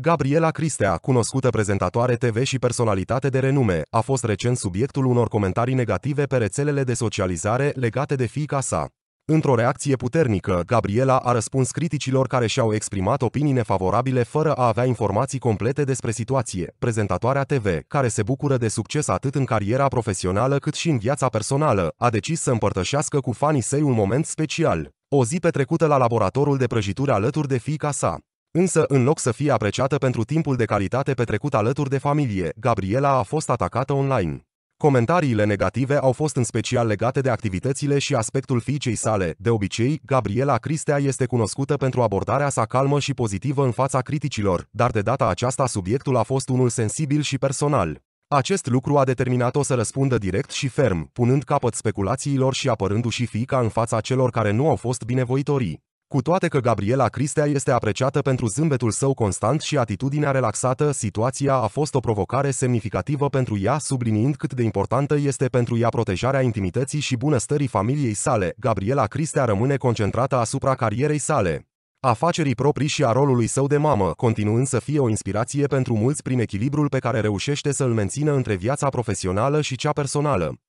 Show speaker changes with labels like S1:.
S1: Gabriela Cristea, cunoscută prezentatoare TV și personalitate de renume, a fost recent subiectul unor comentarii negative pe rețelele de socializare legate de fiica sa. Într-o reacție puternică, Gabriela a răspuns criticilor care și-au exprimat opinii nefavorabile fără a avea informații complete despre situație. Prezentatoarea TV, care se bucură de succes atât în cariera profesională cât și în viața personală, a decis să împărtășească cu fanii săi un moment special. O zi petrecută la laboratorul de prăjituri alături de fiica sa. Însă, în loc să fie apreciată pentru timpul de calitate petrecut alături de familie, Gabriela a fost atacată online. Comentariile negative au fost în special legate de activitățile și aspectul fiicei sale. De obicei, Gabriela Cristea este cunoscută pentru abordarea sa calmă și pozitivă în fața criticilor, dar de data aceasta subiectul a fost unul sensibil și personal. Acest lucru a determinat-o să răspundă direct și ferm, punând capăt speculațiilor și apărându-și fiica în fața celor care nu au fost binevoitorii. Cu toate că Gabriela Cristea este apreciată pentru zâmbetul său constant și atitudinea relaxată, situația a fost o provocare semnificativă pentru ea, subliniind cât de importantă este pentru ea protejarea intimității și bunăstării familiei sale. Gabriela Cristea rămâne concentrată asupra carierei sale afacerii proprii și a rolului său de mamă, continuând să fie o inspirație pentru mulți prin echilibrul pe care reușește să-l mențină între viața profesională și cea personală.